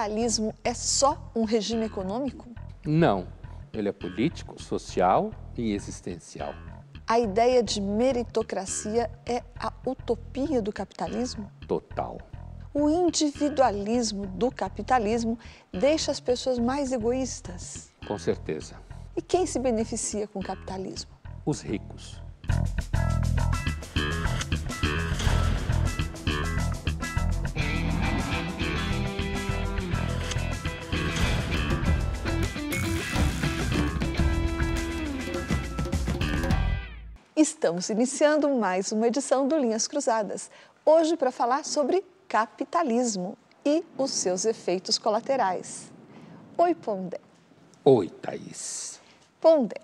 capitalismo é só um regime econômico? Não. Ele é político, social e existencial. A ideia de meritocracia é a utopia do capitalismo? Total. O individualismo do capitalismo deixa as pessoas mais egoístas? Com certeza. E quem se beneficia com o capitalismo? Os ricos. Estamos iniciando mais uma edição do Linhas Cruzadas. Hoje, para falar sobre capitalismo e os seus efeitos colaterais. Oi, Pondé. Oi, Thaís. Pondé,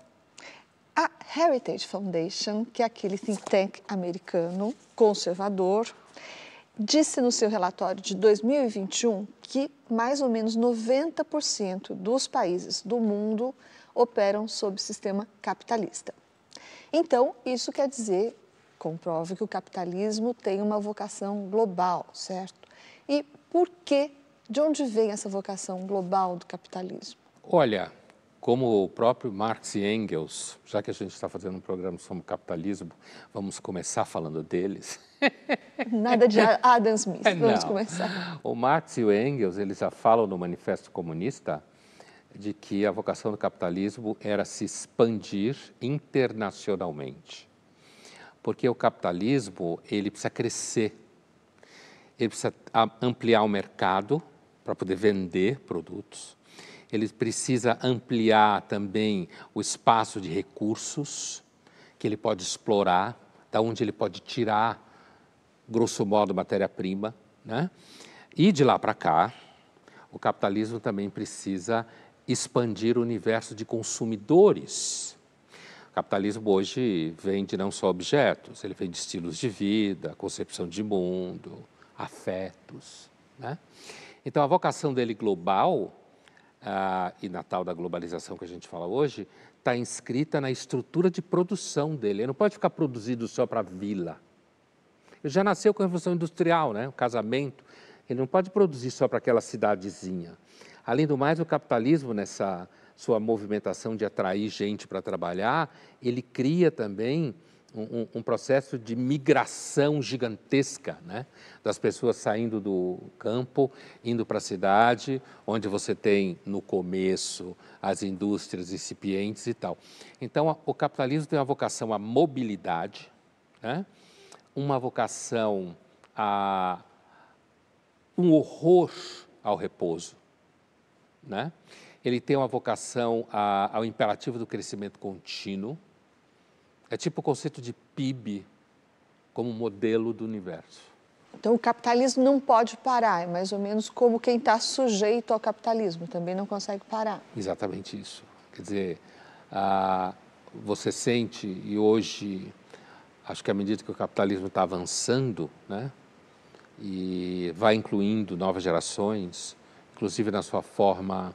a Heritage Foundation, que é aquele think tank americano conservador, disse no seu relatório de 2021 que mais ou menos 90% dos países do mundo operam sob sistema capitalista. Então, isso quer dizer, comprove que o capitalismo tem uma vocação global, certo? E por que, de onde vem essa vocação global do capitalismo? Olha, como o próprio Marx e Engels, já que a gente está fazendo um programa sobre capitalismo, vamos começar falando deles. Nada de Adam Smith, vamos Não. começar. O Marx e o Engels, eles já falam no Manifesto Comunista de que a vocação do capitalismo era se expandir internacionalmente. Porque o capitalismo, ele precisa crescer, ele precisa ampliar o mercado para poder vender produtos, ele precisa ampliar também o espaço de recursos que ele pode explorar, da onde ele pode tirar, grosso modo, matéria-prima, né? E de lá para cá, o capitalismo também precisa expandir o universo de consumidores. O capitalismo hoje vende não só objetos, ele vende estilos de vida, concepção de mundo, afetos. Né? Então, a vocação dele global, ah, e na tal da globalização que a gente fala hoje, está inscrita na estrutura de produção dele. Ele não pode ficar produzido só para a vila. Ele já nasceu com a Revolução Industrial, né? o casamento. Ele não pode produzir só para aquela cidadezinha. Além do mais, o capitalismo, nessa sua movimentação de atrair gente para trabalhar, ele cria também um, um, processo de migração gigantesca, né? das pessoas saindo do campo, indo para a cidade, onde você tem no começo as indústrias incipientes e tal. Então, o capitalismo tem uma vocação à mobilidade, né? uma vocação a um horror ao repouso né? Ele tem uma vocação a, ao imperativo do crescimento contínuo. É tipo o conceito de PIB como modelo do universo. Então, o capitalismo não pode parar, é mais ou menos como quem está sujeito ao capitalismo, também não consegue parar. Exatamente isso. Quer dizer, você sente, e hoje, acho que à medida que o capitalismo está avançando, né, e vai incluindo novas gerações, inclusive na sua forma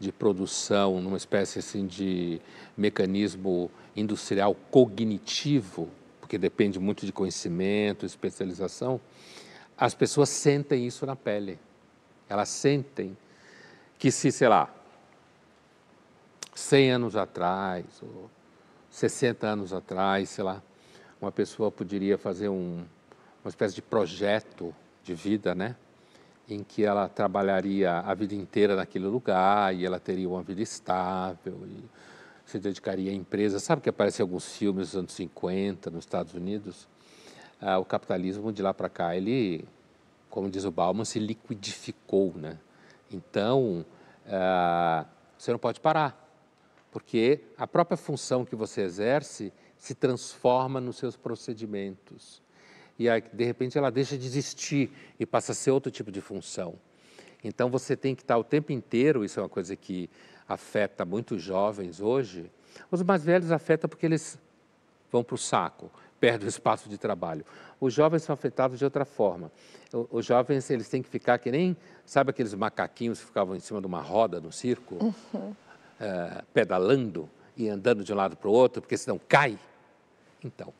de produção, numa espécie assim de mecanismo industrial cognitivo, porque depende muito de conhecimento, especialização, as pessoas sentem isso na pele. Elas sentem que se, sei lá, 100 anos atrás, ou 60 anos atrás, sei lá, uma pessoa poderia fazer um, uma espécie de projeto de vida, né? em que ela trabalharia a vida inteira naquele lugar e ela teria uma vida estável e se dedicaria à empresa. Sabe que aparece em alguns filmes dos anos 50 nos Estados Unidos? Ah, o capitalismo de lá para cá, ele, como diz o Bauman, se liquidificou, né? Então, ah, você não pode parar, porque a própria função que você exerce se transforma nos seus procedimentos e aí, de repente ela deixa de existir e passa a ser outro tipo de função. Então você tem que estar o tempo inteiro, isso é uma coisa que afeta muito os jovens hoje. Os mais velhos afeta porque eles vão para o saco, perdem o espaço de trabalho. Os jovens são afetados de outra forma. Os jovens eles têm que ficar que nem, sabe aqueles macaquinhos que ficavam em cima de uma roda no circo, uhum. é, pedalando e andando de um lado para o outro, porque senão cai. Então,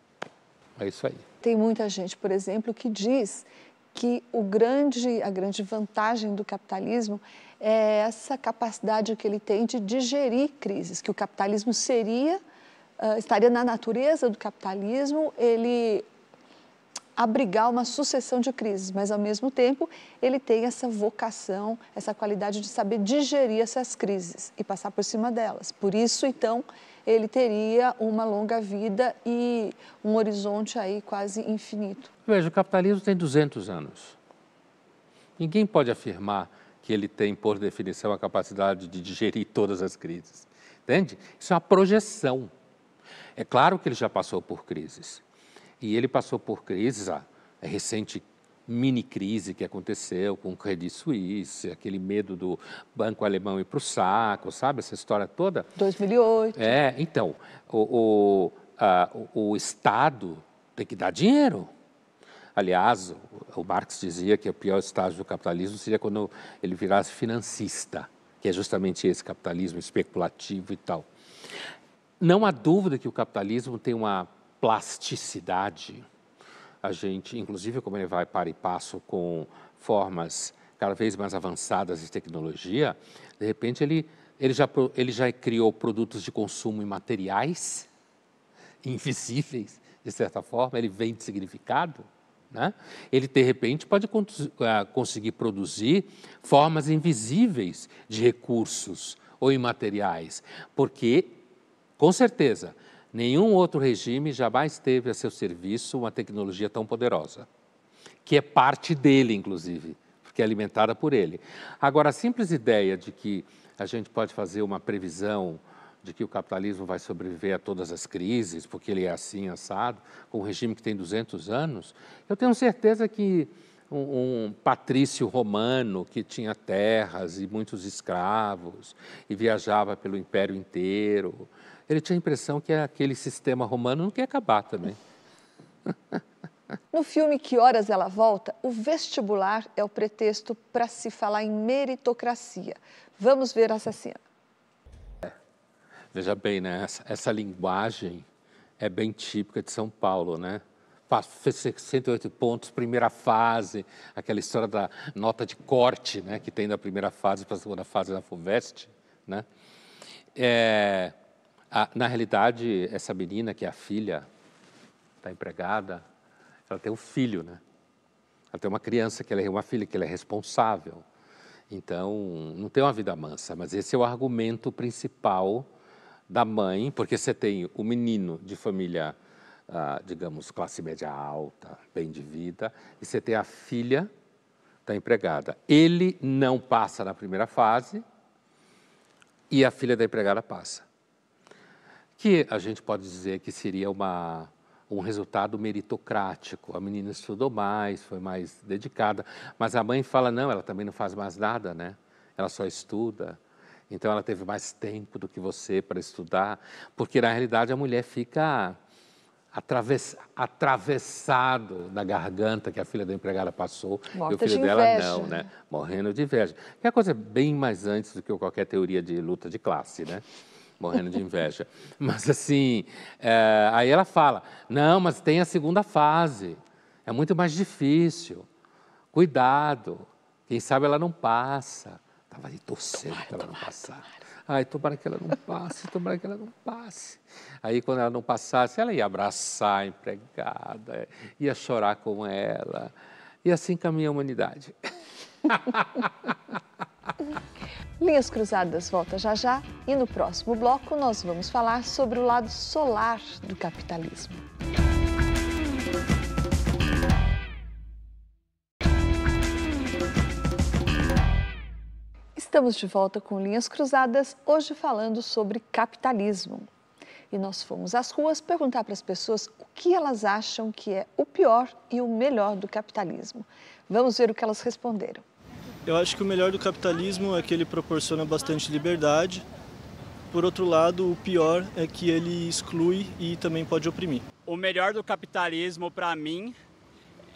é isso aí. Tem muita gente, por exemplo, que diz que o grande, a grande vantagem do capitalismo é essa capacidade que ele tem de digerir crises, que o capitalismo seria, ah, estaria na natureza do capitalismo, ele abrigar uma sucessão de crises, mas ao mesmo tempo ele tem essa vocação, essa qualidade de saber digerir essas crises e passar por cima delas. Por isso, então, ele teria uma longa vida e um horizonte aí quase infinito. Veja, o capitalismo tem 200 anos. Ninguém pode afirmar que ele tem, por definição, a capacidade de digerir todas as crises. Entende? Isso é uma projeção. É claro que ele já passou por crises. E ele passou por crises, a ah, é recente mini crise que aconteceu com o Credit Suisse, aquele medo do banco alemão ir para o saco, sabe? Essa história toda. 2008. É, então, o, o, a, o Estado tem que dar dinheiro. Aliás, o Marx dizia que o pior estágio do capitalismo seria quando ele virasse financista, que é justamente esse capitalismo especulativo e tal. Não há dúvida que o capitalismo tem uma plasticidade a gente, inclusive como ele vai para e passo com formas cada vez mais avançadas de tecnologia, de repente ele, ele, já, ele já criou produtos de consumo imateriais, invisíveis, de certa forma, ele vem de significado. Né? Ele, de repente, pode eh, conseguir produzir formas invisíveis de recursos ou imateriais, porque, com certeza, Nenhum outro regime jamais teve a seu serviço uma tecnologia tão poderosa, que é parte dele, inclusive, porque é alimentada por ele. Agora, a simples ideia de que a gente pode fazer uma previsão de que o capitalismo vai sobreviver a todas as crises, porque ele é assim, assado, com um regime que tem 200 anos, eu tenho certeza que um, um, patrício romano que tinha terras e muitos escravos e viajava pelo império inteiro ele tinha a impressão que aquele sistema romano não queria acabar também. No filme Que Horas Ela Volta, o vestibular é o pretexto para se falar em meritocracia. Vamos ver essa cena. É. Veja bem, né? Essa, essa, linguagem é bem típica de São Paulo, né? Fez 108 pontos, primeira fase, aquela história da nota de corte né, que tem da primeira fase para a segunda fase na FUVEST. Né? É, ah, na realidade, essa menina que é a filha, está empregada, ela tem um filho, né? Ela tem uma criança, que ela é uma filha, que ela é responsável. Então, não tem uma vida mansa, mas esse é o argumento principal da mãe, porque você tem o menino de família, ah, digamos, classe média alta, bem de vida, e você tem a filha da empregada. Ele não passa na primeira fase e a filha da empregada passa que a gente pode dizer que seria uma, um resultado meritocrático. A menina estudou mais, foi mais dedicada, mas a mãe fala: não, ela também não faz mais nada, né? Ela só estuda. Então ela teve mais tempo do que você para estudar, porque na realidade a mulher fica atravess, atravessado na garganta que a filha da empregada passou Morta e o filho de dela não, né? Morrendo de inveja. Que é coisa bem mais antes do que qualquer teoria de luta de classe, né? morrendo de inveja. Mas assim, é, aí ela fala: não, mas tem a segunda fase, é muito mais difícil. Cuidado, quem sabe ela não passa. Estava ali torcendo para ela não passar. Ai, tomara que ela não passe, tomara que ela não passe. Aí, quando ela não passasse, ela ia abraçar a empregada, ia chorar com ela. E assim caminha a humanidade. Linhas Cruzadas volta já já e no próximo bloco nós vamos falar sobre o lado solar do capitalismo. Estamos de volta com Linhas Cruzadas, hoje falando sobre capitalismo. E nós fomos às ruas perguntar para as pessoas o que elas acham que é o pior e o melhor do capitalismo. Vamos ver o que elas responderam. Eu acho que o melhor do capitalismo é que ele proporciona bastante liberdade. Por outro lado, o pior é que ele exclui e também pode oprimir. O melhor do capitalismo, para mim,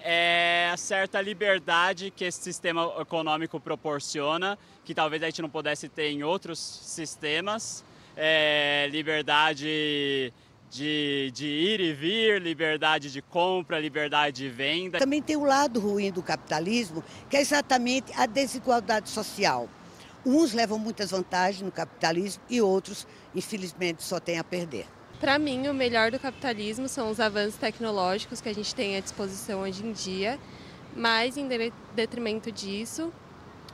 é a certa liberdade que esse sistema econômico proporciona, que talvez a gente não pudesse ter em outros sistemas. É liberdade de, de ir e vir, liberdade de compra, liberdade de venda. Também tem o lado ruim do capitalismo, que é exatamente a desigualdade social. Uns levam muitas vantagens no capitalismo e outros, infelizmente, só têm a perder. Para mim, o melhor do capitalismo são os avanços tecnológicos que a gente tem à disposição hoje em dia, mas em detrimento disso,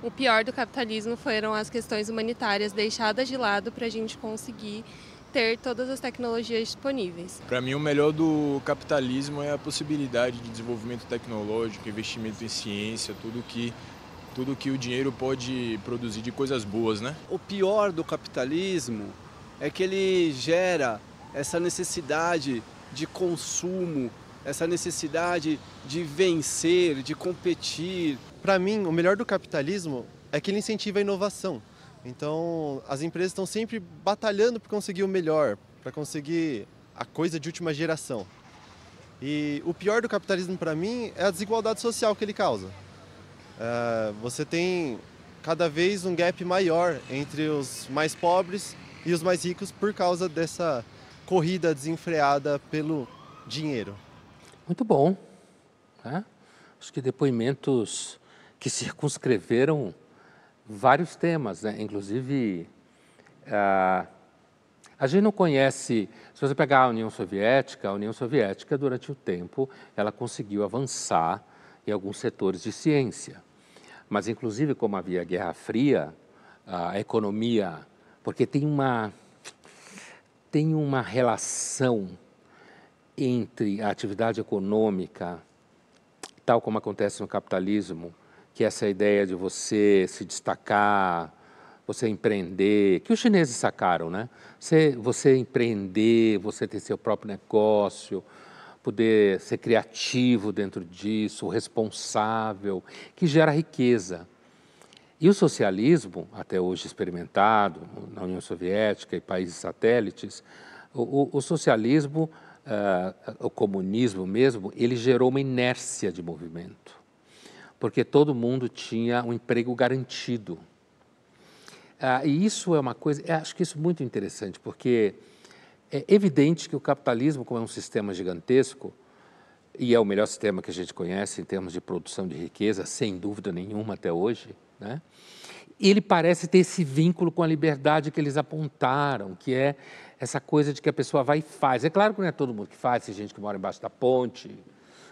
o pior do capitalismo foram as questões humanitárias deixadas de lado para a gente conseguir ter todas as tecnologias disponíveis. Para mim, o melhor do capitalismo é a possibilidade de desenvolvimento tecnológico, investimento em ciência, tudo que tudo que o dinheiro pode produzir de coisas boas, né? O pior do capitalismo é que ele gera essa necessidade de consumo, essa necessidade de vencer, de competir. Para mim, o melhor do capitalismo é que ele incentiva a inovação. Então, as empresas estão sempre batalhando para conseguir o melhor, para conseguir a coisa de última geração. E o pior do capitalismo para mim é a desigualdade social que ele causa. Eh, você tem cada vez um gap maior entre os mais pobres e os mais ricos por causa dessa corrida desenfreada pelo dinheiro. Muito bom. Né? Acho que depoimentos que circunscreveram vários temas, né? inclusive ah, a gente não conhece, se você pegar a União Soviética, a União Soviética durante o tempo ela conseguiu avançar em alguns setores de ciência, mas inclusive como havia a Guerra Fria, a economia, porque tem uma tem uma relação entre a atividade econômica, tal como acontece no capitalismo, que essa ideia de você se destacar, você empreender, que os chineses sacaram, né? Você, você empreender, você ter seu próprio negócio, poder ser criativo dentro disso, responsável, que gera riqueza. E o socialismo, até hoje experimentado na União Soviética e países satélites, o, o, o socialismo, uh, o comunismo mesmo, ele gerou uma inércia de movimento porque todo mundo tinha um emprego garantido. Ah, e isso é uma coisa, é, acho que isso é muito interessante, porque é evidente que o capitalismo, como é um sistema gigantesco, e é o melhor sistema que a gente conhece em termos de produção de riqueza, sem dúvida nenhuma até hoje, né? ele parece ter esse vínculo com a liberdade que eles apontaram, que é essa coisa de que a pessoa vai e faz. É claro que não é todo mundo que faz, tem gente que mora embaixo da ponte,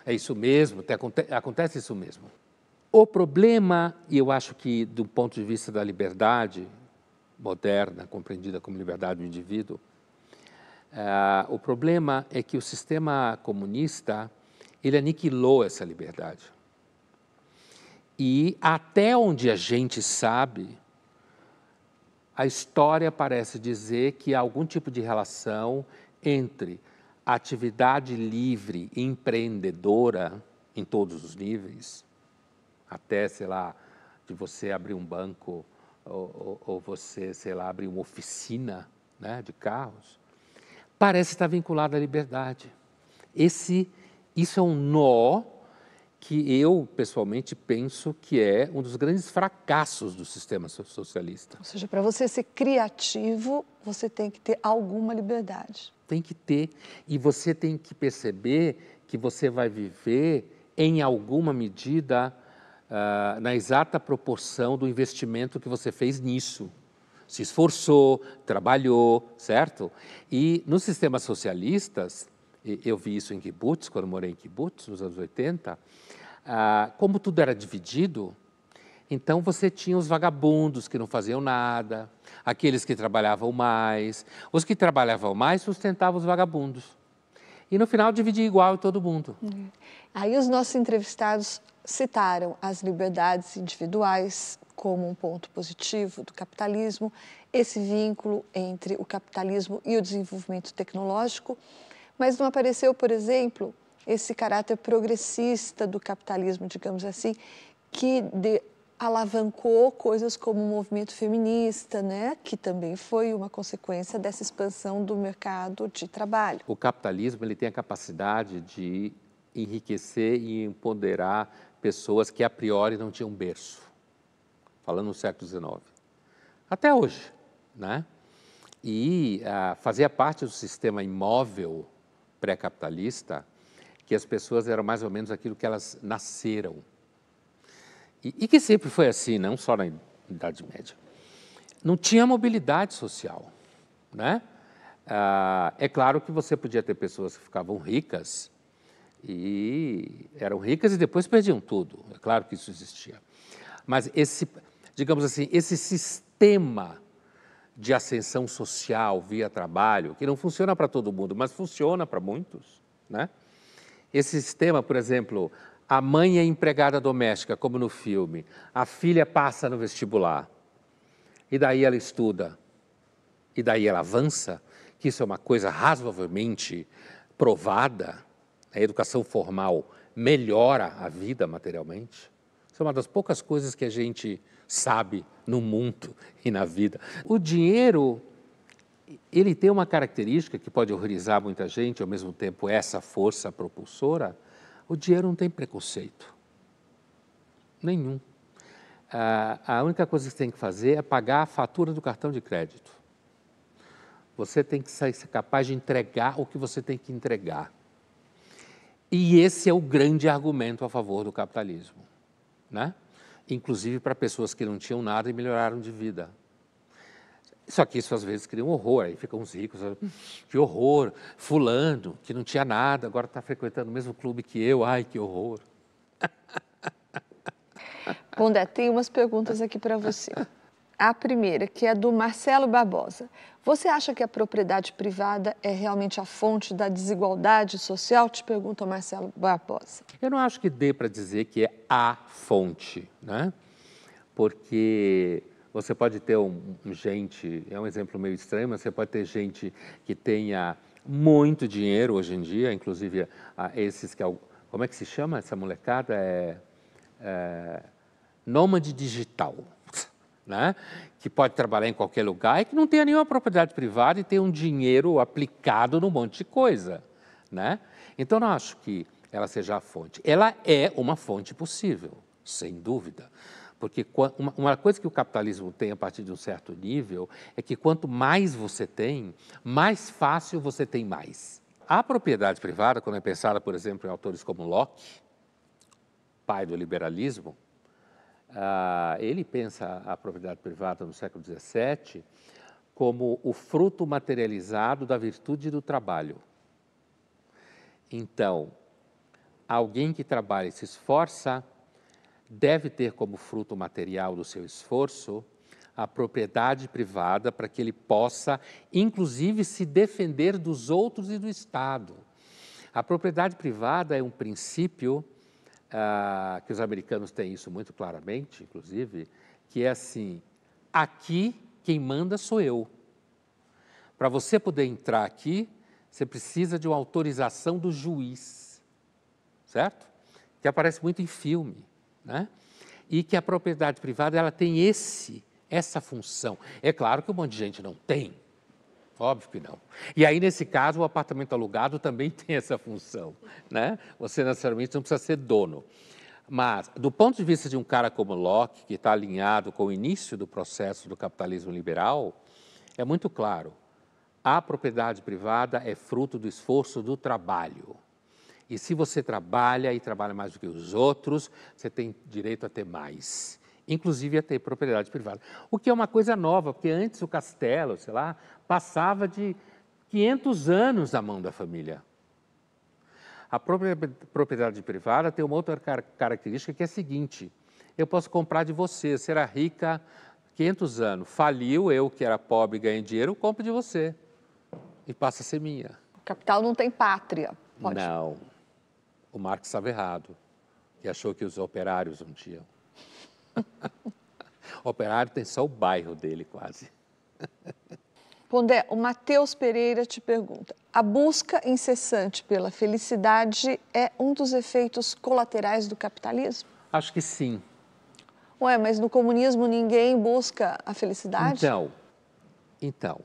é isso mesmo, acontece, acontece isso mesmo. O problema, e eu acho que do ponto de vista da liberdade moderna, compreendida como liberdade do indivíduo, uh, o problema é que o sistema comunista ele aniquilou essa liberdade. E até onde a gente sabe, a história parece dizer que há algum tipo de relação entre atividade livre empreendedora em todos os níveis até, sei lá, de você abrir um banco ou, ou, ou você, sei lá, abrir uma oficina né, de carros, parece estar vinculado à liberdade. Esse, isso é um nó que eu pessoalmente penso que é um dos grandes fracassos do sistema socialista. Ou seja, para você ser criativo, você tem que ter alguma liberdade. Tem que ter e você tem que perceber que você vai viver em alguma medida ah, na exata proporção do investimento que você fez nisso. Se esforçou, trabalhou, certo? E nos sistemas socialistas, eu vi isso em kibbutz, quando morei em kibbutz, nos anos 80, ah, como tudo era dividido, então você tinha os vagabundos que não faziam nada, aqueles que trabalhavam mais. Os que trabalhavam mais sustentavam os vagabundos. E no final dividia igual todo mundo. Uhum. Aí os nossos entrevistados citaram as liberdades individuais como um ponto positivo do capitalismo, esse vínculo entre o capitalismo e o desenvolvimento tecnológico, mas não apareceu, por exemplo, esse caráter progressista do capitalismo, digamos assim, que de, alavancou coisas como o movimento feminista, né, que também foi uma consequência dessa expansão do mercado de trabalho. O capitalismo ele tem a capacidade de enriquecer e empoderar pessoas que a priori não tinham berço, falando no século XIX, até hoje, né? E ah, fazia parte do sistema imóvel pré-capitalista que as pessoas eram mais ou menos aquilo que elas nasceram. E, e que sempre foi assim, não só na Idade Média. Não tinha mobilidade social, né? Ah, é claro que você podia ter pessoas que ficavam ricas e eram ricas e depois perdiam tudo. É claro que isso existia. Mas esse, digamos assim, esse sistema de ascensão social via trabalho, que não funciona para todo mundo, mas funciona para muitos, né? Esse sistema, por exemplo, a mãe é empregada doméstica, como no filme, a filha passa no vestibular, e daí ela estuda, e daí ela avança, que isso é uma coisa razoavelmente provada, a educação formal melhora a vida materialmente? Isso é uma das poucas coisas que a gente sabe no mundo e na vida. O dinheiro, ele tem uma característica que pode horrorizar muita gente, ao mesmo tempo essa força propulsora. O dinheiro não tem preconceito. Nenhum. a única coisa que você tem que fazer é pagar a fatura do cartão de crédito. Você tem que ser capaz de entregar o que você tem que entregar. E esse é o grande argumento a favor do capitalismo, né? inclusive para pessoas que não tinham nada e melhoraram de vida. Só que isso às vezes cria um horror, aí ficam os ricos, que horror, fulano, que não tinha nada, agora está frequentando o mesmo clube que eu, ai que horror. Bondé, tem umas perguntas aqui para você. A primeira, que é do Marcelo Barbosa. Você acha que a propriedade privada é realmente a fonte da desigualdade social? Te pergunta Marcelo Barbosa. Eu não acho que dê para dizer que é a fonte, né? Porque você pode ter um, um, gente, é um exemplo meio estranho, mas você pode ter gente que tenha muito dinheiro hoje em dia, inclusive a esses que é como é que se chama essa molecada é, é nômade digital né? que pode trabalhar em qualquer lugar e que não tenha nenhuma propriedade privada e tenha um dinheiro aplicado num monte de coisa. Né? Então, não acho que ela seja a fonte. Ela é uma fonte possível, sem dúvida. Porque uma coisa que o capitalismo tem a partir de um certo nível é que quanto mais você tem, mais fácil você tem mais. A propriedade privada, quando é pensada, por exemplo, em autores como Locke, pai do liberalismo, ah, ele pensa a propriedade privada no século XVII como o fruto materializado da virtude do trabalho. Então, alguém que trabalha e se esforça deve ter como fruto material do seu esforço a propriedade privada para que ele possa, inclusive, se defender dos outros e do Estado. A propriedade privada é um princípio ah, que os americanos têm isso muito claramente, inclusive, que é assim: aqui quem manda sou eu. Para você poder entrar aqui, você precisa de uma autorização do juiz, certo? Que aparece muito em filme, né? E que a propriedade privada ela tem esse essa função. É claro que um monte de gente não tem, Óbvio que não. E aí, nesse caso, o apartamento alugado também tem essa função. Né? Você necessariamente não precisa ser dono. Mas, do ponto de vista de um cara como Locke, que está alinhado com o início do processo do capitalismo liberal, é muito claro. A propriedade privada é fruto do esforço do trabalho. E se você trabalha e trabalha mais do que os outros, você tem direito a ter mais inclusive a ter propriedade privada. O que é uma coisa nova, porque antes o castelo, sei lá, passava de 500 anos à mão da família. A propriedade privada tem uma outra característica que é a seguinte: eu posso comprar de você, será rica 500 anos, faliu, eu que era pobre ganhei dinheiro, compro de você e passa a ser minha. O capital não tem pátria. Pode. Não. O Marx estava errado e achou que os operários um dia, operário tem só o bairro dele, quase. Pondé, o Matheus Pereira te pergunta: a busca incessante pela felicidade é um dos efeitos colaterais do capitalismo? Acho que sim. Ué, mas no comunismo ninguém busca a felicidade? Então, então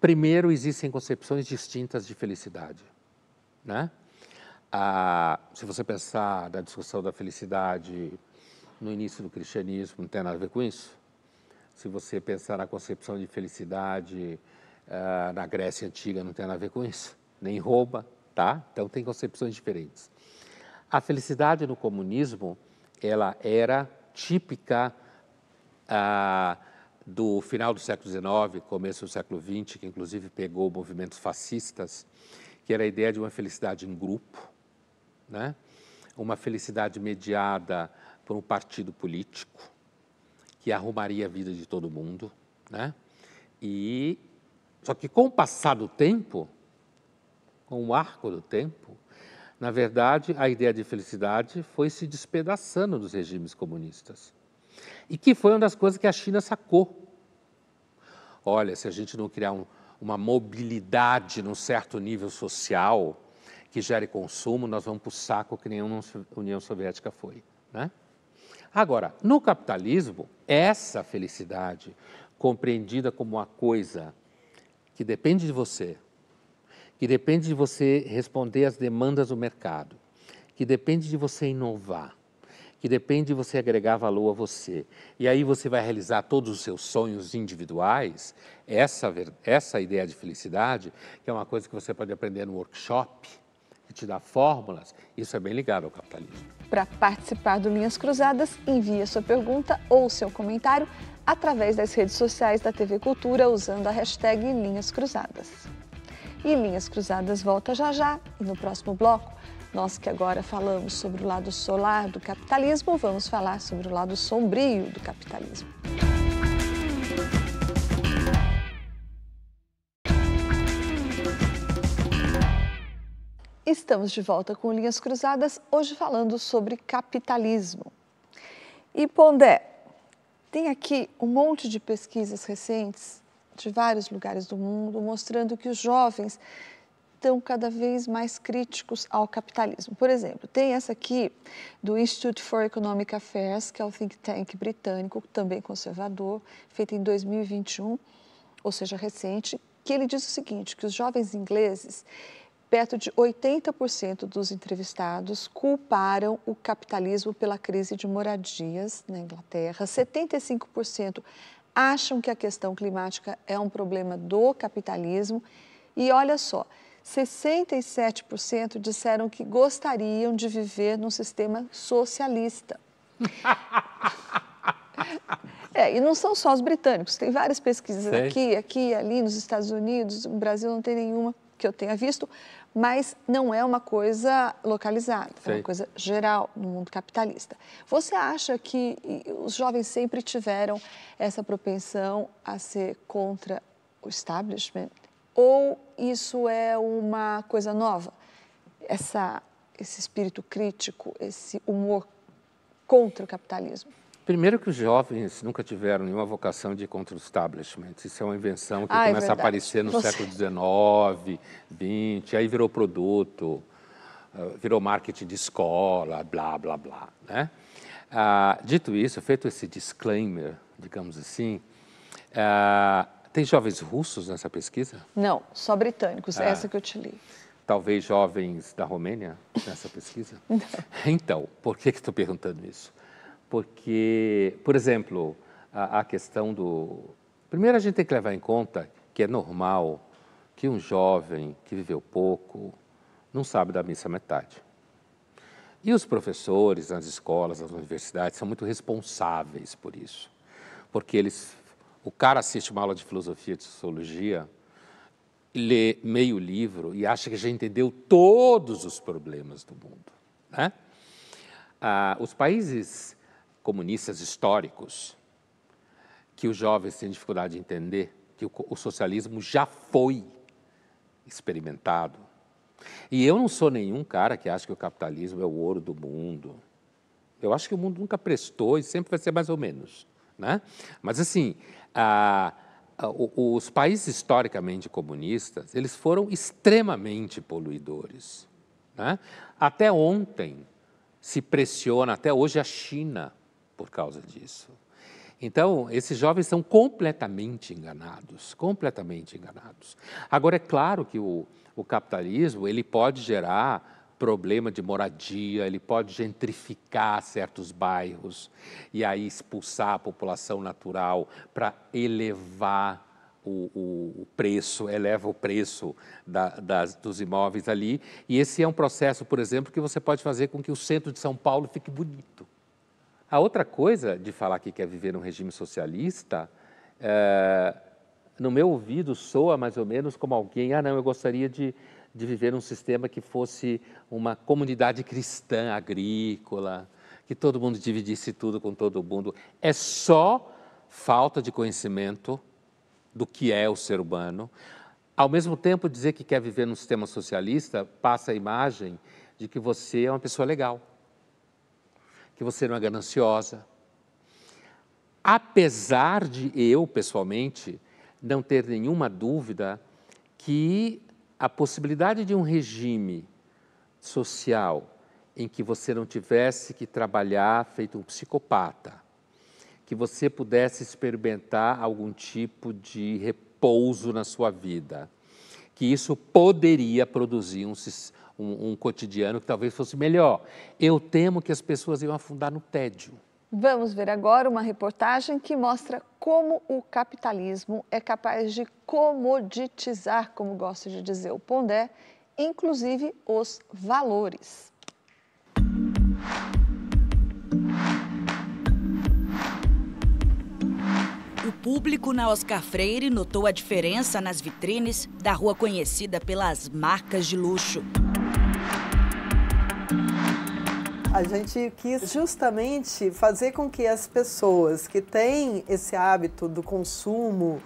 primeiro existem concepções distintas de felicidade, né? Ah, se você pensar na discussão da felicidade no início do cristianismo, não tem nada a ver com isso. Se você pensar na concepção de felicidade uh, na Grécia Antiga, não tem nada a ver com isso, nem rouba, tá? Então tem concepções diferentes. A felicidade no comunismo, ela era típica ah, do final do século XIX, começo do século XX, que inclusive pegou movimentos fascistas, que era a ideia de uma felicidade em grupo, né? uma felicidade mediada por um partido político, que arrumaria a vida de todo mundo, né? E só que com o passar do tempo, com o arco do tempo, na verdade, a ideia de felicidade foi se despedaçando dos regimes comunistas. E que foi uma das coisas que a China sacou. Olha, se a gente não criar um, uma mobilidade num certo nível social que gere consumo, nós vamos para o saco que nem a União Soviética foi. Né? Agora, no capitalismo, essa felicidade, compreendida como uma coisa que depende de você, que depende de você responder às demandas do mercado, que depende de você inovar, que depende de você agregar valor a você. E aí você vai realizar todos os seus sonhos individuais. Essa, essa ideia de felicidade, que é uma coisa que você pode aprender no workshop, que te dá fórmulas, isso é bem ligado ao capitalismo. Para participar do Linhas Cruzadas, envie a sua pergunta ou seu comentário através das redes sociais da TV Cultura usando a hashtag Linhas Cruzadas. E Linhas Cruzadas volta já já e no próximo bloco, nós que agora falamos sobre o lado solar do capitalismo, vamos falar sobre o lado sombrio do capitalismo. Estamos de volta com Linhas Cruzadas, hoje falando sobre capitalismo. E Pondé, tem aqui um monte de pesquisas recentes de vários lugares do mundo mostrando que os jovens estão cada vez mais críticos ao capitalismo. Por exemplo, tem essa aqui do Institute for Economic Affairs, que é o think tank britânico, também conservador, feita em 2021, ou seja, recente, que ele diz o seguinte, que os jovens ingleses perto de 80% dos entrevistados culparam o capitalismo pela crise de moradias na Inglaterra, 75% acham que a questão climática é um problema do capitalismo e olha só, 67% disseram que gostariam de viver num sistema socialista. É, e não são só os britânicos, tem várias pesquisas Sei. aqui, aqui, ali nos Estados Unidos, no Brasil não tem nenhuma que eu tenha visto, mas não é uma coisa localizada, Sei. é uma coisa geral no mundo capitalista. Você acha que os jovens sempre tiveram essa propensão a ser contra o establishment? Ou isso é uma coisa nova? Essa, esse espírito crítico, esse humor contra o capitalismo? Primeiro que os jovens nunca tiveram nenhuma vocação de ir contra o establishment. Isso é uma invenção que ah, é começa é a aparecer no Você... século XIX, XX, aí virou produto, ah, virou marketing de escola, blá, blá, blá. Né? Ah, dito isso, feito esse disclaimer, digamos assim, ah, tem jovens russos nessa pesquisa? Não, só britânicos, ah. essa que eu te li talvez jovens da Romênia nessa pesquisa? então, por que estou perguntando isso? porque, por exemplo, a, a questão do. Primeiro, a gente tem que levar em conta que é normal que um jovem que viveu pouco não sabe da missa metade. E os professores nas escolas, nas universidades, são muito responsáveis por isso. Porque eles, o cara assiste uma aula de filosofia, de sociologia, lê meio livro e acha que já entendeu todos os problemas do mundo. Né? Ah, os países comunistas históricos, que os jovens têm dificuldade de entender que o, o socialismo já foi experimentado. E eu não sou nenhum cara que acha que o capitalismo é o ouro do mundo. Eu acho que o mundo nunca prestou e sempre vai ser mais ou menos. Né? Mas, assim, a, a, os países historicamente comunistas, eles foram extremamente poluidores. Né? Até ontem se pressiona, até hoje, a China por causa disso. Então, esses jovens são completamente enganados, completamente enganados. Agora, é claro que o, o capitalismo ele pode gerar problema de moradia, ele pode gentrificar certos bairros e aí expulsar a população natural para elevar o, o, preço, eleva o preço da, das, dos imóveis ali. E esse é um processo, por exemplo, que você pode fazer com que o centro de São Paulo fique bonito. A outra coisa de falar que quer viver num regime socialista, é, no meu ouvido soa mais ou menos como alguém, ah não, eu gostaria de, de viver num sistema que fosse uma comunidade cristã agrícola, que todo mundo dividisse tudo com todo mundo. É só falta de conhecimento do que é o ser humano. Ao mesmo tempo, dizer que quer viver num sistema socialista passa a imagem de que você é uma pessoa legal que você não é gananciosa. Apesar de eu, pessoalmente, não ter nenhuma dúvida que a possibilidade de um regime social em que você não tivesse que trabalhar feito um psicopata, que você pudesse experimentar algum tipo de repouso na sua vida, que isso poderia produzir um, um, um cotidiano que talvez fosse melhor. Eu temo que as pessoas iam afundar no tédio. Vamos ver agora uma reportagem que mostra como o capitalismo é capaz de comoditizar, como gosta de dizer o Pondé, inclusive os valores. O público na Oscar Freire notou a diferença nas vitrines da rua conhecida pelas marcas de luxo. A gente quis justamente fazer com que as pessoas que têm esse hábito do consumo,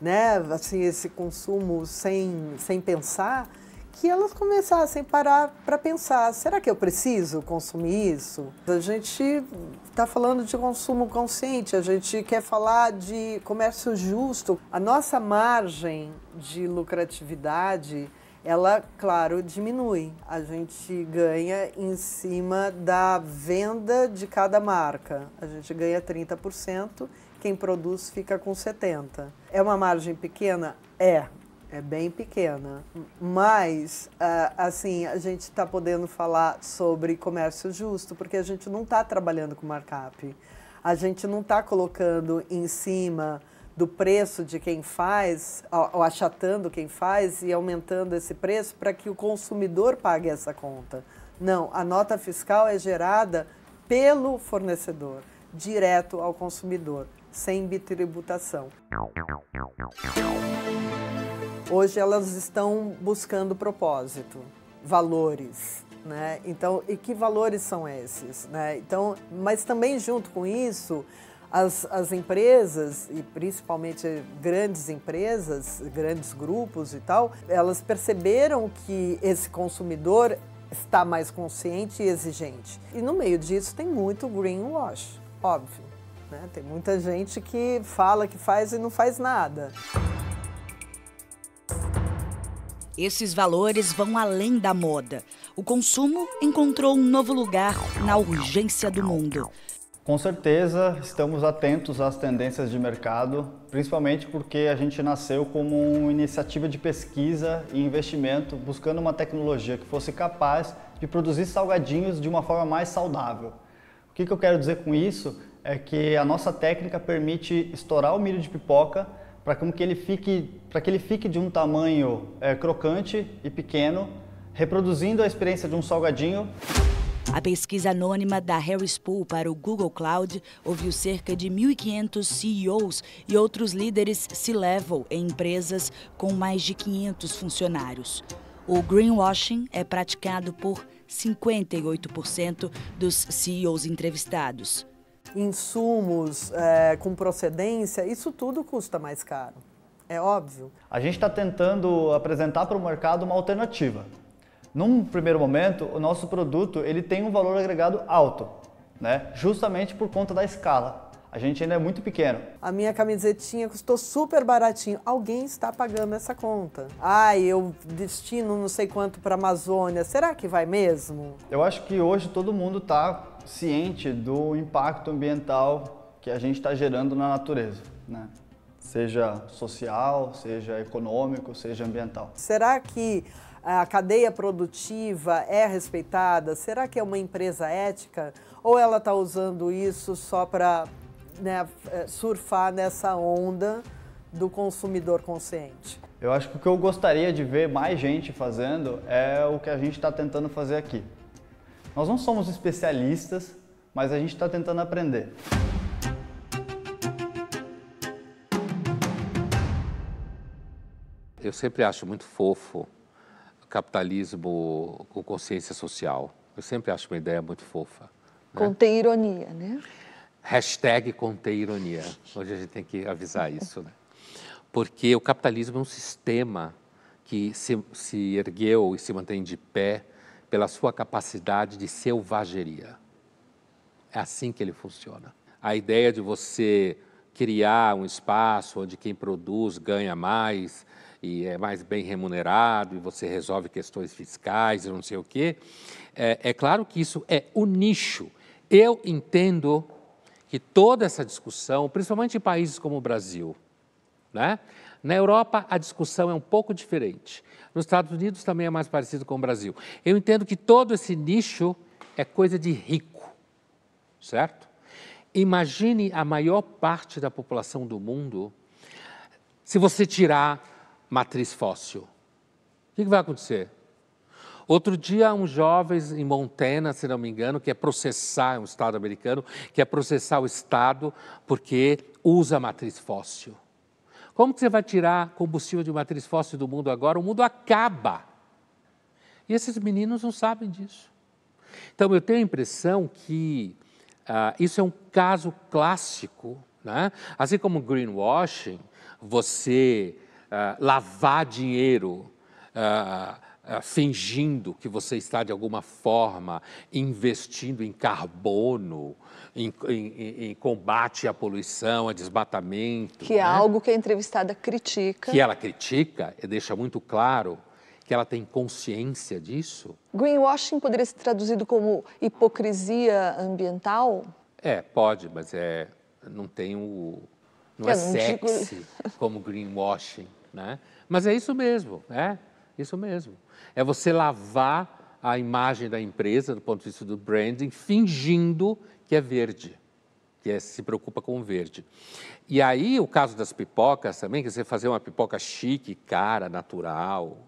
né, assim, esse consumo sem, sem pensar, que elas começassem a parar para pensar: será que eu preciso consumir isso? A gente está falando de consumo consciente, a gente quer falar de comércio justo. A nossa margem de lucratividade ela, claro, diminui. A gente ganha em cima da venda de cada marca. A gente ganha 30%, quem produz fica com 70%. É uma margem pequena? É, é bem pequena. Mas, ah, assim, a gente está podendo falar sobre comércio justo, porque a gente não está trabalhando com markup. A gente não está colocando em cima do preço de quem faz, ou achatando quem faz e aumentando esse preço para que o consumidor pague essa conta. Não, a nota fiscal é gerada pelo fornecedor, direto ao consumidor, sem bitributação. Hoje elas estão buscando propósito, valores, né? Então, e que valores são esses, né? Então, mas também junto com isso, as, as empresas, e principalmente grandes empresas, grandes grupos e tal, elas perceberam que esse consumidor está mais consciente e exigente. E no meio disso tem muito greenwash, óbvio. Né? Tem muita gente que fala que faz e não faz nada. Esses valores vão além da moda. O consumo encontrou um novo lugar na urgência do mundo. Com certeza estamos atentos às tendências de mercado, principalmente porque a gente nasceu como uma iniciativa de pesquisa e investimento buscando uma tecnologia que fosse capaz de produzir salgadinhos de uma forma mais saudável. O que, que eu quero dizer com isso é que a nossa técnica permite estourar o milho de pipoca para que ele fique para que ele fique de um tamanho é, crocante e pequeno, reproduzindo a experiência de um salgadinho. A pesquisa anônima da Harris Pool para o Google Cloud ouviu cerca de 1.500 CEOs e outros líderes C-level em empresas com mais de 500 funcionários. O greenwashing é praticado por 58% dos CEOs entrevistados. Insumos é, com procedência, isso tudo custa mais caro. É óbvio. A gente está tentando apresentar para o mercado uma alternativa num primeiro momento, o nosso produto ele tem um valor agregado alto, né? justamente por conta da escala. A gente ainda é muito pequeno. A minha camisetinha custou super baratinho. Alguém está pagando essa conta. Ai, eu destino não sei quanto para a Amazônia. Será que vai mesmo? Eu acho que hoje todo mundo está ciente do impacto ambiental que a gente está gerando na natureza. Né? Seja social, seja econômico, seja ambiental. Será que a cadeia produtiva é respeitada? Será que é uma empresa ética? Ou ela está usando isso só para né, eh, surfar nessa onda do consumidor consciente? Eu acho que o que eu gostaria de ver mais gente fazendo é o que a gente está tentando fazer aqui. Nós não somos especialistas, mas a gente está tentando aprender. Eu sempre acho muito fofo capitalismo com consciência social. Eu sempre acho uma ideia muito fofa. Né? Contém ironia, né? Hashtag contém ironia. Hoje a gente tem que avisar isso, né? Porque o capitalismo é um sistema que se, se ergueu e se mantém de pé pela sua capacidade de selvageria. É assim que ele funciona. A ideia de você criar um espaço onde quem produz ganha mais, e é mais bem remunerado, e você resolve questões fiscais e não sei o quê. É, é claro que isso é o nicho. Eu entendo que toda essa discussão, principalmente em países como o Brasil, né? Na Europa, a discussão é um pouco diferente. Nos Estados Unidos também é mais parecido com o Brasil. Eu entendo que todo esse nicho é coisa de rico, certo? Imagine a maior parte da população do mundo, se você tirar matriz fóssil. O que vai acontecer? Outro dia, um jovem em Montana, se não me engano, que é processar, é um estado americano, que é processar o estado porque usa matriz fóssil. Como que você vai tirar combustível de matriz fóssil do mundo agora? O mundo acaba. E esses meninos não sabem disso. Então, eu tenho a impressão que ah, isso é um caso clássico, né? assim como greenwashing, você ah, lavar dinheiro, uh, fingindo que você está de alguma forma investindo em carbono, em, em, em combate à poluição, a desmatamento. Que é né? é algo que a entrevistada critica. Que ela critica, e deixa muito claro que ela tem consciência disso. Greenwashing poderia ser traduzido como hipocrisia ambiental? É, pode, mas é, não tem o. Não Eu é não sexy digo... como greenwashing. Né? Mas é isso mesmo, é isso mesmo. É você lavar a imagem da empresa, do ponto de vista do branding, fingindo que é verde, que é, se preocupa com o verde. E aí o caso das pipocas também, que você fazer uma pipoca chique, cara, natural.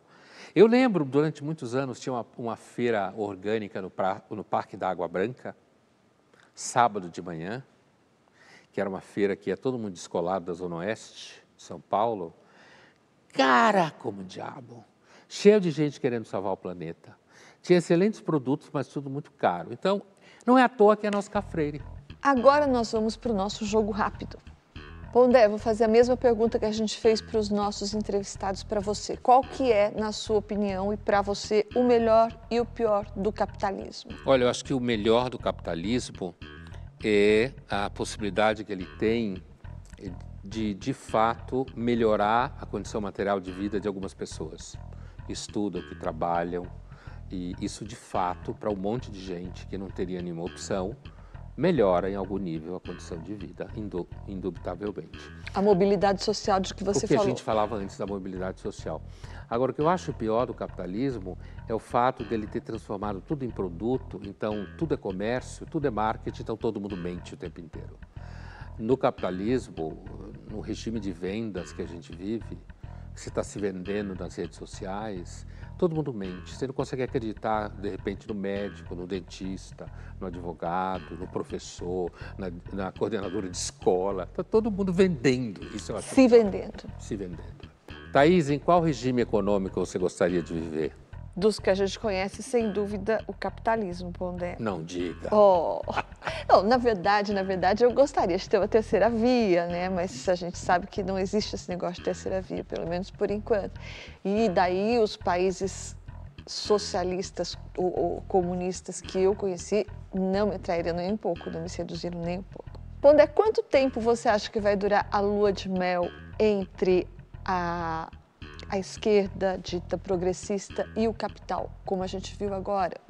Eu lembro, durante muitos anos, tinha uma, uma feira orgânica no, pra, no Parque da Água Branca, sábado de manhã, que era uma feira que ia todo mundo descolado da Zona Oeste de São Paulo, cara como diabo, cheio de gente querendo salvar o planeta. Tinha excelentes produtos, mas tudo muito caro. Então, não é à toa que é nosso Cafreire. Agora nós vamos para o nosso jogo rápido. Pondé, vou fazer a mesma pergunta que a gente fez para os nossos entrevistados para você. Qual que é, na sua opinião e para você, o melhor e o pior do capitalismo? Olha, eu acho que o melhor do capitalismo é a possibilidade que ele tem de, de fato, melhorar a condição material de vida de algumas pessoas que estudam, que trabalham, e isso, de fato, para um monte de gente que não teria nenhuma opção, melhora em algum nível a condição de vida, indubitavelmente. A mobilidade social de que você falou. O que falou. a gente falava antes da mobilidade social. Agora, o que eu acho pior do capitalismo é o fato dele ter transformado tudo em produto, então tudo é comércio, tudo é marketing, então todo mundo mente o tempo inteiro. No capitalismo, no regime de vendas que a gente vive, você está se vendendo nas redes sociais, todo mundo mente. Você não consegue acreditar, de repente, no médico, no dentista, no advogado, no professor, na, na coordenadora de escola. Está todo mundo vendendo. Isso é se vendendo. Se vendendo. Thaís, em qual regime econômico você gostaria de viver? dos que a gente conhece, sem dúvida, o capitalismo, Pondé. Não diga. Oh. Não, na verdade, na verdade, eu gostaria de ter uma terceira via, né? Mas a gente sabe que não existe esse negócio de terceira via, pelo menos por enquanto. E daí os países socialistas ou, ou comunistas que eu conheci não me trairiam nem um pouco, não me seduziram nem um pouco. Pondé, quanto tempo você acha que vai durar a lua de mel entre a a esquerda dita progressista e o capital, como a gente viu agora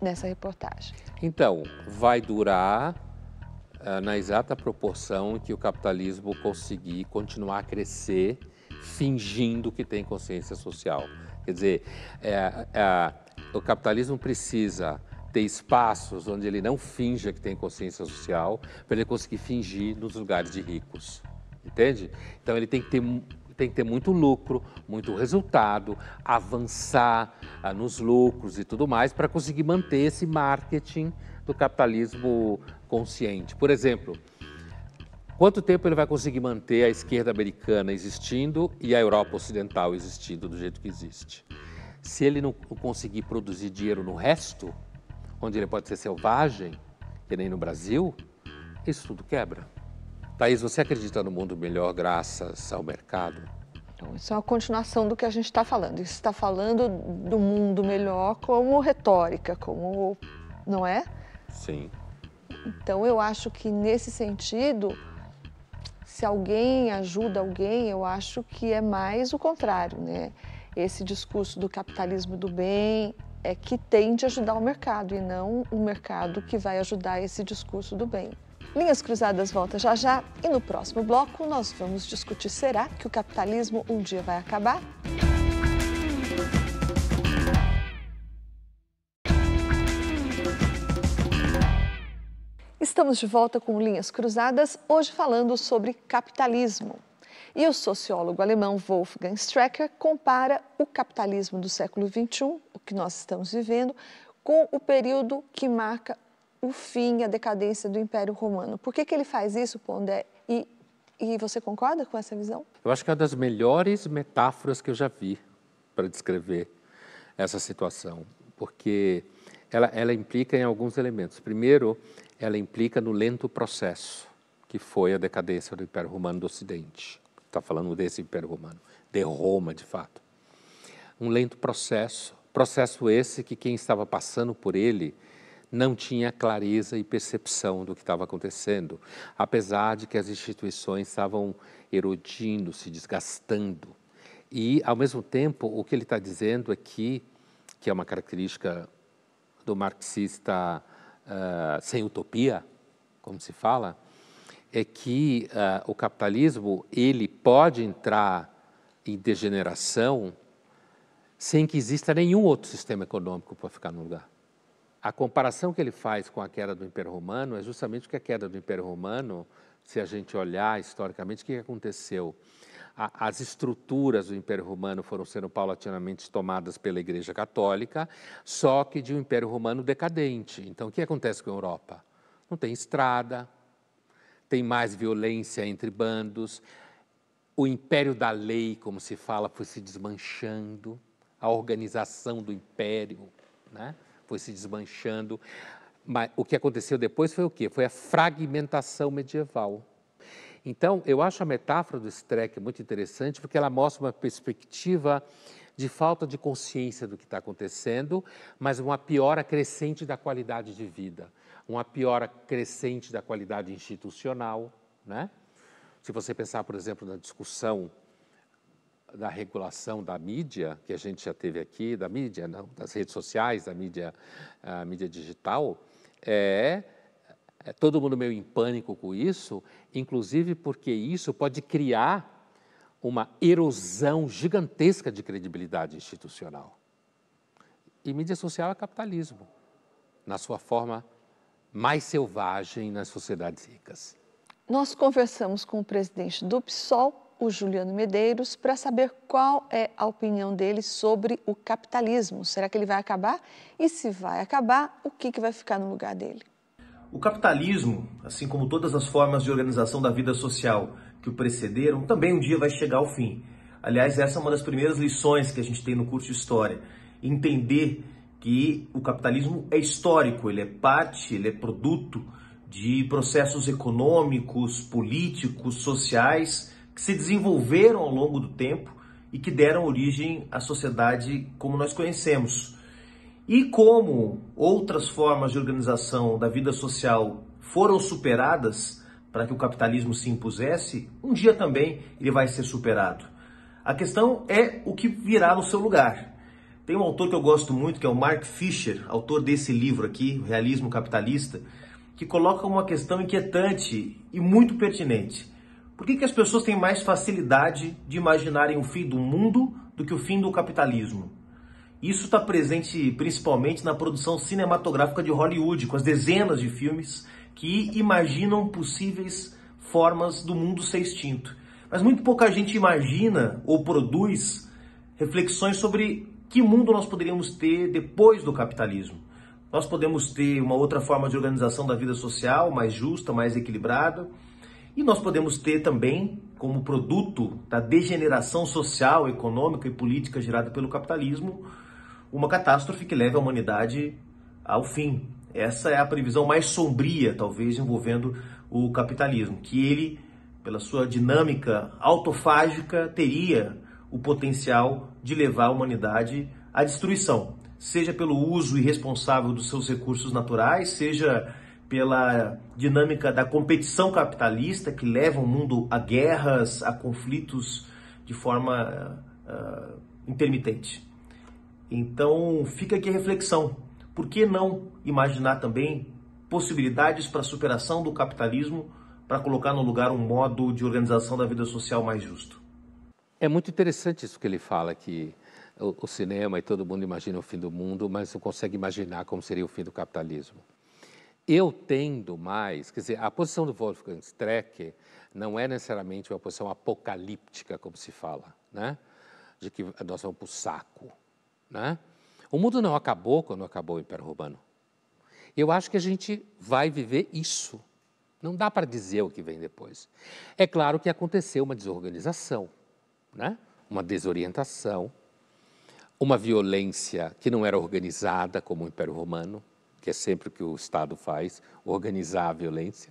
nessa reportagem. Então, vai durar uh, na exata proporção que o capitalismo conseguir continuar a crescer, fingindo que tem consciência social. Quer dizer, é, é, o capitalismo precisa ter espaços onde ele não finja que tem consciência social, para ele conseguir fingir nos lugares de ricos. Entende? Então ele tem que ter tem que ter muito lucro, muito resultado, avançar ah, nos lucros e tudo mais para conseguir manter esse marketing do capitalismo consciente. Por exemplo, quanto tempo ele vai conseguir manter a esquerda americana existindo e a Europa ocidental existindo do jeito que existe? Se ele não conseguir produzir dinheiro no resto, onde ele pode ser selvagem, que nem no Brasil, isso tudo quebra. Thaís, você acredita no mundo melhor graças ao mercado? Então, isso é uma continuação do que a gente está falando. Isso está falando do mundo melhor como retórica, como. não é? Sim. Então, eu acho que nesse sentido, se alguém ajuda alguém, eu acho que é mais o contrário, né? Esse discurso do capitalismo do bem é que tende a ajudar o mercado e não o mercado que vai ajudar esse discurso do bem. Linhas Cruzadas volta já já e no próximo bloco nós vamos discutir: será que o capitalismo um dia vai acabar? Estamos de volta com Linhas Cruzadas, hoje falando sobre capitalismo. E o sociólogo alemão Wolfgang Strecker compara o capitalismo do século XXI, o que nós estamos vivendo, com o período que marca o fim, a decadência do Império Romano. Por que, que ele faz isso, Pondé? E, e você concorda com essa visão? Eu acho que é uma das melhores metáforas que eu já vi para descrever essa situação, porque ela, ela implica em alguns elementos. Primeiro, ela implica no lento processo que foi a decadência do Império Romano do Ocidente. Está falando desse Império Romano, de Roma, de fato. Um lento processo, processo esse que quem estava passando por ele não tinha clareza e percepção do que estava acontecendo, apesar de que as instituições estavam erodindo, se desgastando. E, ao mesmo tempo, o que ele está dizendo aqui, é que é uma característica do marxista uh, sem utopia, como se fala, é que uh, o capitalismo ele pode entrar em degeneração sem que exista nenhum outro sistema econômico para ficar no lugar a comparação que ele faz com a queda do Império Romano é justamente que a queda do Império Romano, se a gente olhar historicamente, o que aconteceu? A, as estruturas do Império Romano foram sendo paulatinamente tomadas pela Igreja Católica, só que de um Império Romano decadente. Então, o que acontece com a Europa? Não tem estrada, tem mais violência entre bandos, o império da lei, como se fala, foi se desmanchando, a organização do império, né? foi se desmanchando. Mas o que aconteceu depois foi o quê? Foi a fragmentação medieval. Então, eu acho a metáfora do Streck muito interessante, porque ela mostra uma perspectiva de falta de consciência do que está acontecendo, mas uma piora crescente da qualidade de vida, uma piora crescente da qualidade institucional. Né? Se você pensar, por exemplo, na discussão da regulação da mídia, que a gente já teve aqui, da mídia, não, das redes sociais, da mídia, a mídia digital, é, é todo mundo meio em pânico com isso, inclusive porque isso pode criar uma erosão gigantesca de credibilidade institucional. E mídia social é capitalismo, na sua forma mais selvagem nas sociedades ricas. Nós conversamos com o presidente do PSOL, o Juliano Medeiros para saber qual é a opinião dele sobre o capitalismo. Será que ele vai acabar? E se vai acabar, o que, que vai ficar no lugar dele? O capitalismo, assim como todas as formas de organização da vida social que o precederam, também um dia vai chegar ao fim. Aliás, essa é uma das primeiras lições que a gente tem no curso de História. Entender que o capitalismo é histórico, ele é parte, ele é produto de processos econômicos, políticos, sociais que se desenvolveram ao longo do tempo e que deram origem à sociedade como nós conhecemos. E como outras formas de organização da vida social foram superadas para que o capitalismo se impusesse, um dia também ele vai ser superado. A questão é o que virá no seu lugar. Tem um autor que eu gosto muito, que é o Mark Fisher, autor desse livro aqui, Realismo Capitalista, que coloca uma questão inquietante e muito pertinente. Por que, que as pessoas têm mais facilidade de imaginarem o fim do mundo do que o fim do capitalismo? Isso está presente principalmente na produção cinematográfica de Hollywood, com as dezenas de filmes que imaginam possíveis formas do mundo ser extinto. Mas muito pouca gente imagina ou produz reflexões sobre que mundo nós poderíamos ter depois do capitalismo. Nós podemos ter uma outra forma de organização da vida social, mais justa, mais equilibrada e nós podemos ter também, como produto da degeneração social, econômica e política gerada pelo capitalismo, uma catástrofe que leve a humanidade ao fim. Essa é a previsão mais sombria, talvez, envolvendo o capitalismo, que ele, pela sua dinâmica autofágica, teria o potencial de levar a humanidade à destruição, seja pelo uso irresponsável dos seus recursos naturais, seja pela dinâmica da competição capitalista que leva o mundo a guerras, a conflitos de forma uh, intermitente. Então fica aqui a reflexão: por que não imaginar também possibilidades para a superação do capitalismo para colocar no lugar um modo de organização da vida social mais justo? É muito interessante isso que ele fala que o, o cinema e todo mundo imagina o fim do mundo, mas não consegue imaginar como seria o fim do capitalismo. Eu tendo mais, quer dizer, a posição do Wolfgang Streck não é necessariamente uma posição apocalíptica, como se fala, né? de que nós vamos para o saco. Né? O mundo não acabou quando acabou o Império Romano. Eu acho que a gente vai viver isso. Não dá para dizer o que vem depois. É claro que aconteceu uma desorganização, né? uma desorientação, uma violência que não era organizada como o Império Romano que é sempre o que o Estado faz, organizar a violência.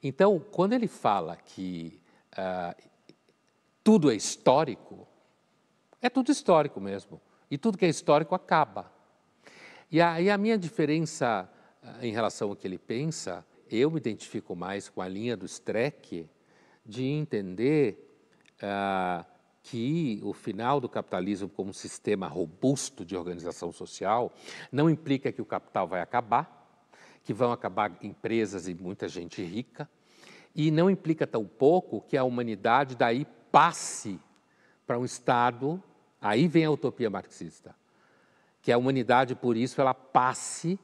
Então, quando ele fala que ah, tudo é histórico, é tudo histórico mesmo. E tudo que é histórico acaba. E a, a minha diferença ah, em relação ao que ele pensa, eu me identifico mais com a linha do Streck de entender. Ah, que o final do capitalismo como um sistema robusto de organização social não implica que o capital vai acabar, que vão acabar empresas e muita gente rica, e não implica tampouco que a humanidade daí passe para um estado, aí vem a utopia marxista, que a humanidade por isso ela passe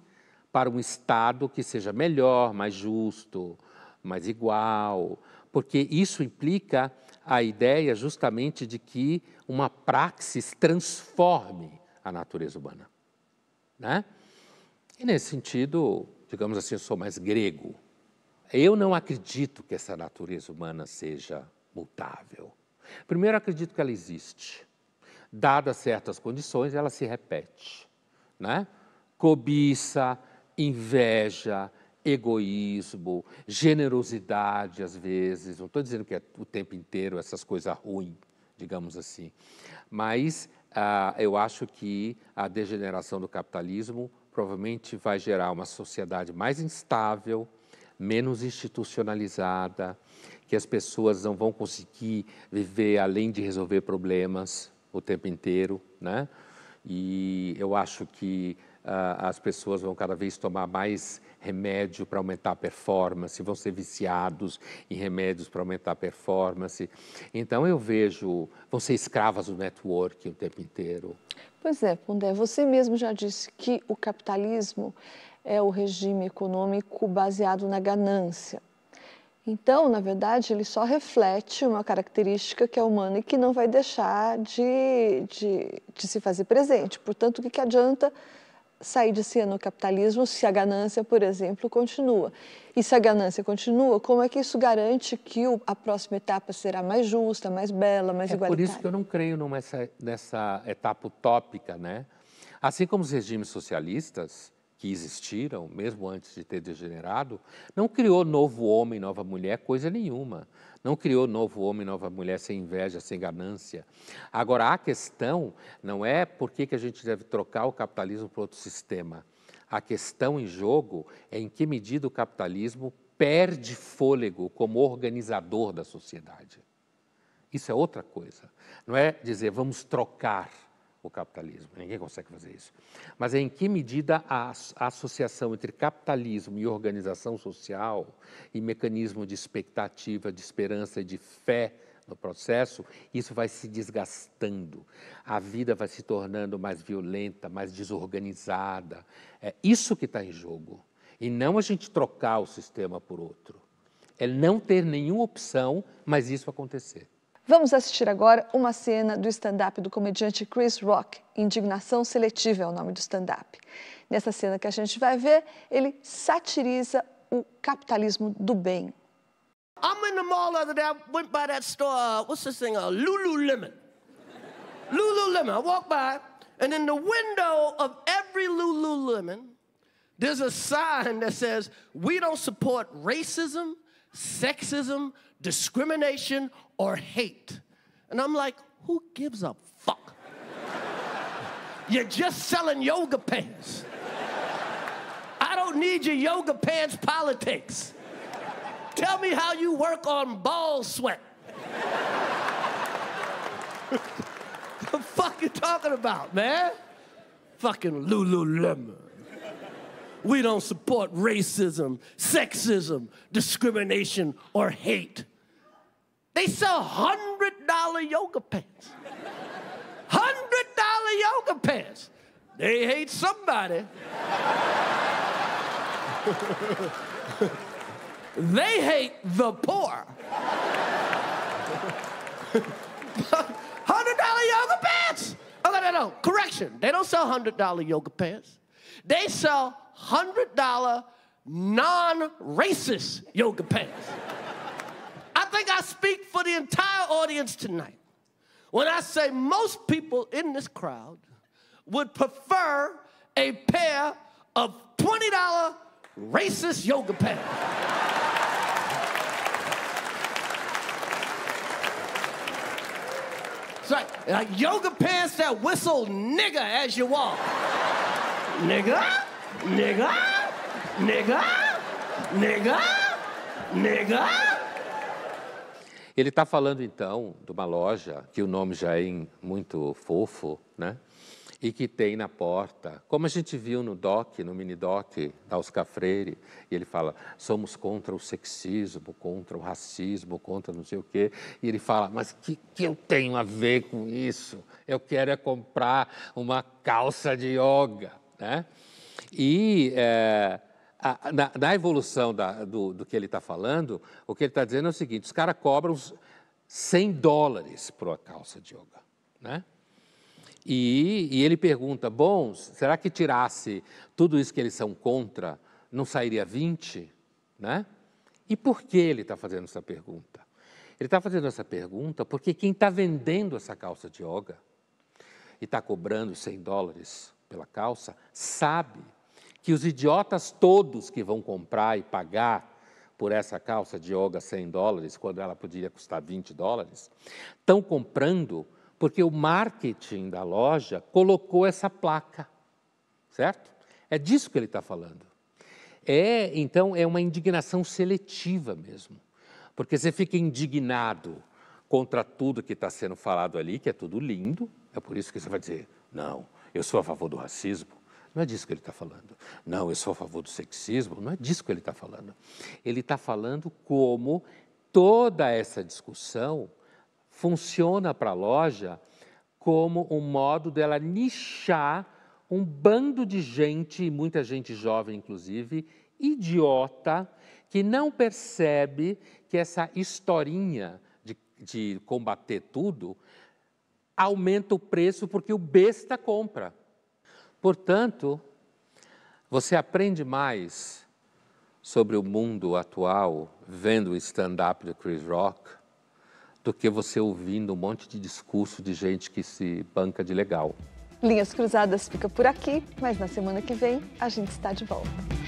para um estado que seja melhor, mais justo, mais igual, porque isso implica a ideia justamente de que uma praxis transforme a natureza humana. Né? E nesse sentido, digamos assim, eu sou mais grego. Eu não acredito que essa natureza humana seja mutável. Primeiro, acredito que ela existe. Dadas certas condições, ela se repete. Né? Cobiça, inveja, egoísmo, generosidade às vezes. Não estou dizendo que é o tempo inteiro essas coisas ruins, digamos assim. Mas ah, eu acho que a degeneração do capitalismo provavelmente vai gerar uma sociedade mais instável, menos institucionalizada, que as pessoas não vão conseguir viver além de resolver problemas o tempo inteiro, né? e eu acho que uh, as pessoas vão cada vez tomar mais remédio para aumentar a performance, vão ser viciados em remédios para aumentar a performance. Então eu vejo, vão ser escravas do network o tempo inteiro. Pois é, Pondé, você mesmo já disse que o capitalismo é o regime econômico baseado na ganância. Então, na verdade, ele só reflete uma característica que é humana e que não vai deixar de, de, de se fazer presente. Portanto, o que, que adianta sair de cena o capitalismo se a ganância, por exemplo, continua? E se a ganância continua, como é que isso garante que o, a próxima etapa será mais justa, mais bela, mais é igualitária? É por isso que eu não creio numa, nessa, nessa etapa utópica, né? Assim como os regimes socialistas, que existiram, mesmo antes de ter degenerado, não criou novo homem, nova mulher, coisa nenhuma. Não criou novo homem, nova mulher sem inveja, sem ganância. Agora, a questão não é por que, que a gente deve trocar o capitalismo por outro sistema. A questão em jogo é em que medida o capitalismo perde fôlego como organizador da sociedade. Isso é outra coisa. Não é dizer vamos trocar o capitalismo. Ninguém consegue fazer isso. Mas é em que medida a, associação entre capitalismo e organização social e mecanismo de expectativa, de esperança e de fé no processo, isso vai se desgastando. A vida vai se tornando mais violenta, mais desorganizada. É isso que está em jogo. E não a gente trocar o sistema por outro. É não ter nenhuma opção, mas isso acontecer. Vamos assistir agora uma cena do stand-up do comediante Chris Rock, Indignação Seletiva é o nome do stand-up. Nessa cena que a gente vai ver, ele satiriza o capitalismo do bem. I'm in the mall the other day. I went by that store. Uh, what's this thing? Uh, Lululemon. Lululemon. I walked by, and in the window of every Lululemon, there's a sign that says, "We don't support racism, sexism, discrimination, or hate. And I'm like, who gives a fuck? You're just selling yoga pants. I don't need your yoga pants politics. Tell me how you work on ball sweat. the fuck you talking about, man? Fucking Lululemon. We don't support racism, sexism, discrimination, or hate. They sell $100 yoga pants. $100 yoga pants. They hate somebody. they hate the poor. $100 yoga pants. Oh, no, no, no. Correction. They don't sell $100 yoga pants. They sell $100 non racist yoga pants think I speak for the entire audience tonight when I say most people in this crowd would prefer a pair of $20 racist yoga pants. It's like, like yoga pants that whistle nigga as you walk. nigga, nigga, nigga, nigga, nigga. Ele está falando então de uma loja que o nome já é muito fofo, né? E que tem na porta, como a gente viu no doc, no mini doc da Oscar Freire, e ele fala: somos contra o sexismo, contra o racismo, contra não sei o quê. E ele fala: mas o que, que eu tenho a ver com isso? Eu quero é comprar uma calça de yoga, né? E é, a, na, na, evolução da, do, do, que ele está falando, o que ele está dizendo é o seguinte: os caras cobram 100 dólares por uma calça de yoga. Né? E, e, ele pergunta: bom, será que tirasse tudo isso que eles são contra, não sairia 20? Né? E por que ele está fazendo essa pergunta? Ele está fazendo essa pergunta porque quem está vendendo essa calça de yoga e está cobrando 100 dólares pela calça sabe que os idiotas todos que vão comprar e pagar por essa calça de yoga 100 dólares, quando ela podia custar 20 dólares, estão comprando porque o marketing da loja colocou essa placa, certo? É disso que ele está falando. É, então, é uma indignação seletiva mesmo, porque você fica indignado contra tudo que está sendo falado ali, que é tudo lindo, é por isso que você vai dizer, não, eu sou a favor do racismo, não é disso que ele está falando. Não, eu sou a favor do sexismo. Não é disso que ele está falando. Ele está falando como toda essa discussão funciona para a loja como um modo dela nichar um bando de gente, muita gente jovem inclusive, idiota, que não percebe que essa historinha de, de combater tudo aumenta o preço porque o besta compra. Portanto, você aprende mais sobre o mundo atual vendo o stand-up do Chris Rock do que você ouvindo um monte de discurso de gente que se banca de legal. Linhas Cruzadas fica por aqui, mas na semana que vem a gente está de volta.